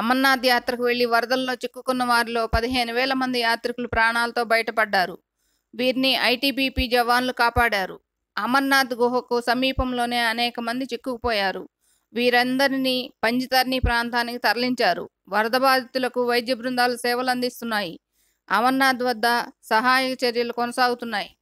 అమర్నాథ్ యాత్రకు వెళ్లి వరదల్లో చిక్కుకున్న వారిలో పదిహేను వేల మంది యాత్రికులు ప్రాణాలతో బయటపడ్డారు వీరిని ఐటీబీపీ జవాన్లు కాపాడారు అమర్నాథ్ గుహకు సమీపంలోనే అనేక మంది చిక్కుకుపోయారు వీరందరినీ పంజితర్ని ప్రాంతానికి తరలించారు వరద బాధితులకు వైద్య బృందాలు సేవలు అందిస్తున్నాయి అమర్నాథ్ వద్ద సహాయక చర్యలు కొనసాగుతున్నాయి